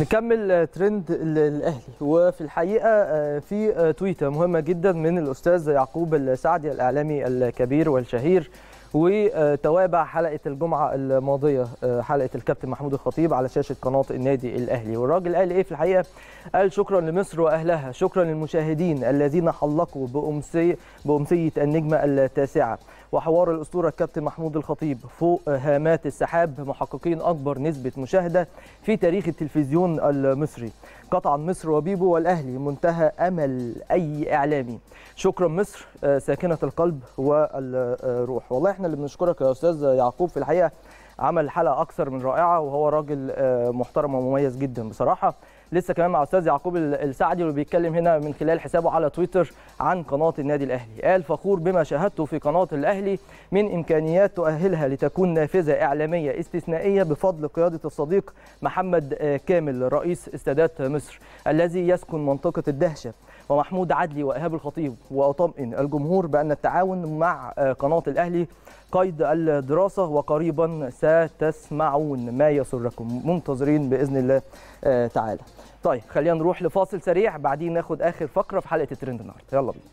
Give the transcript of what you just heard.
نكمل آه، ترند الاهلي وفي الحقيقه آه، في آه، تويته مهمه جدا من الاستاذ يعقوب السعدي الاعلامي الكبير والشهير وتوابع حلقه الجمعه الماضيه آه، حلقه الكابتن محمود الخطيب على شاشه قناه النادي الاهلي والراجل قال ايه في الحقيقه قال شكرا لمصر واهلها شكرا للمشاهدين الذين حلقوا بامسيه بامسيه النجمه التاسعه وحوار الاسطوره الكابتن محمود الخطيب فوق هامات السحاب محققين اكبر نسبه مشاهده في تاريخ التلفزيون المصري قطعا مصر وبيبو والاهلي منتهى امل اي اعلامي شكرا مصر آه، ساكنه القلب والروح والله احنا اللي بنشكرك يا استاذ يعقوب في الحقيقه عمل حلقه اكثر من رائعه وهو راجل آه، محترم ومميز جدا بصراحه لسه كمان مع استاذ يعقوب السعدي اللي بيتكلم هنا من خلال حسابه على تويتر عن قناه النادي الاهلي قال فخور بما شاهدته في قناه الاهلي من امكانيات تؤهلها لتكون نافذه اعلاميه استثنائيه بفضل قياده الصديق محمد آه، كامل رئيس استادات مصر الذي يسكن منطقه الدهشه ومحمود عدلي وإيهاب الخطيب وأطمئن الجمهور بأن التعاون مع آه، قناة الأهلي قيد الدراسة وقريبا ستسمعون ما يسركم منتظرين بإذن الله آه، تعالى طيب خلينا نروح لفاصل سريع بعدين ناخد آخر فقرة في حلقة الترند النهاردة يلا بينا